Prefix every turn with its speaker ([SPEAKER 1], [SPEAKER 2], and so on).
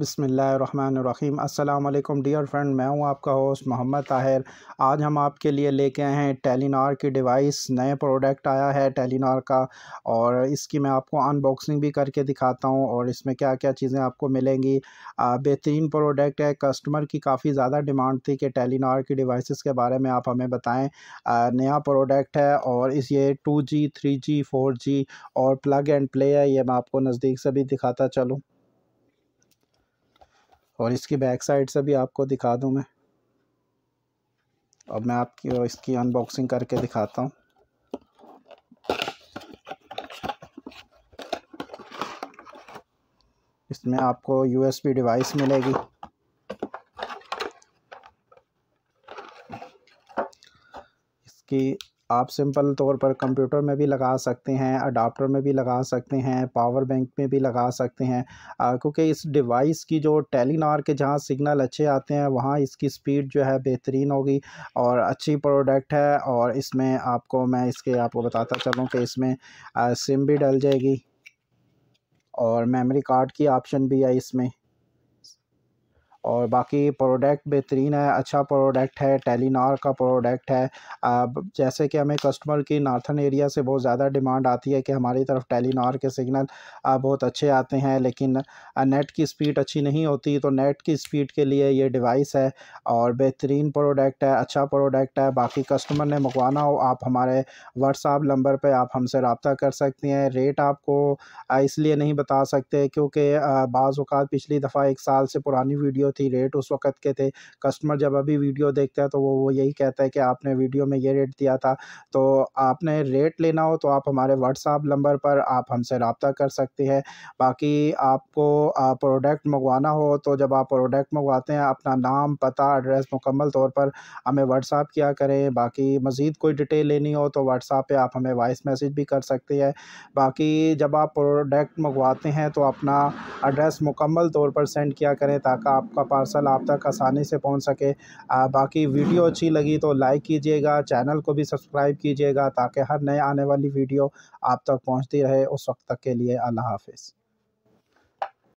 [SPEAKER 1] बसमीम अल्लाम dear friend मैं हूं आपका होस्ट मोहम्मद ताहिर आज हम आपके लिए लेके आए हैं टेलीनार की डिवाइस नए प्रोडक्ट आया है टेलीनार का और इसकी मैं आपको अनबॉक्सिंग भी करके दिखाता हूं और इसमें क्या क्या चीज़ें आपको मिलेंगी बेहतरीन प्रोडक्ट है कस्टमर की काफ़ी ज़्यादा डिमांड थी कि टेलीनार की डिवाइस के बारे में आप हमें बताएँ नया प्रोडक्ट है और इस ये two G three G four G और प्लग एंड प्ले है ये मैं आपको नज़दीक से भी दिखाता चलूँ और इसकी बैक साइड से भी आपको दिखा दूँ मैं अब मैं आपकी इसकी अनबॉक्सिंग करके दिखाता हूँ इसमें आपको यूएसबी डिवाइस मिलेगी इसकी आप सिंपल तौर पर कंप्यूटर में भी लगा सकते हैं अडाप्टर में भी लगा सकते हैं पावर बैंक में भी लगा सकते हैं क्योंकि इस डिवाइस की जो टेलीनार के जहाँ सिग्नल अच्छे आते हैं वहाँ इसकी स्पीड जो है बेहतरीन होगी और अच्छी प्रोडक्ट है और इसमें आपको मैं इसके आपको बताता चलूँ कि इसमें सिम भी डल जाएगी और मेमोरी कार्ड की ऑप्शन भी है इसमें और बाकी प्रोडक्ट बेहतरीन है अच्छा प्रोडक्ट है टेलीनार का प्रोडक्ट है अब जैसे कि हमें कस्टमर की नार्थन एरिया से बहुत ज़्यादा डिमांड आती है कि हमारी तरफ टेलीनार के सिग्नल बहुत अच्छे आते हैं लेकिन नेट की स्पीड अच्छी नहीं होती तो नेट की स्पीड के लिए ये डिवाइस है और बेहतरीन प्रोडक्ट है अच्छा प्रोडक्ट है बाकी कस्टमर ने मंगवाना हो आप हमारे व्हाट्सअप नंबर पर आप हमसे रबता कर सकते हैं रेट आपको इसलिए नहीं बता सकते क्योंकि बाज़ात पिछली दफ़ा एक साल से पुरानी वीडियो थी रेट उस वक्त के थे कस्टमर जब अभी वीडियो देखता है तो वो वो यही कहता है कि आपने वीडियो में ये रेट दिया था तो आपने रेट लेना हो तो आप हमारे व्हाट्सअप नंबर पर आप हमसे रबता कर सकते हैं बाकी आपको प्रोडक्ट मंगवाना हो तो जब आप प्रोडक्ट मंगवाते हैं अपना नाम पता एड्रेस मुकम्मल तौर पर हमें व्हाट्सअप किया करें बाकी मज़ीद कोई डिटेल लेनी हो तो व्हाट्सअप पर आप हमें वॉइस मैसेज भी कर सकते हैं बाकी जब आप प्रोडक्ट मंगवाते हैं तो अपना एड्रेस मुकम्मल तौर पर सेंड किया करें ताकि आपका आपका पार्सल आप तक आसानी से पहुंच सके आ, बाकी वीडियो अच्छी लगी तो लाइक कीजिएगा चैनल को भी सब्सक्राइब कीजिएगा ताकि हर नए आने वाली वीडियो आप तक पहुँचती रहे उस वक्त तक के लिए अल्लाह हाफिज़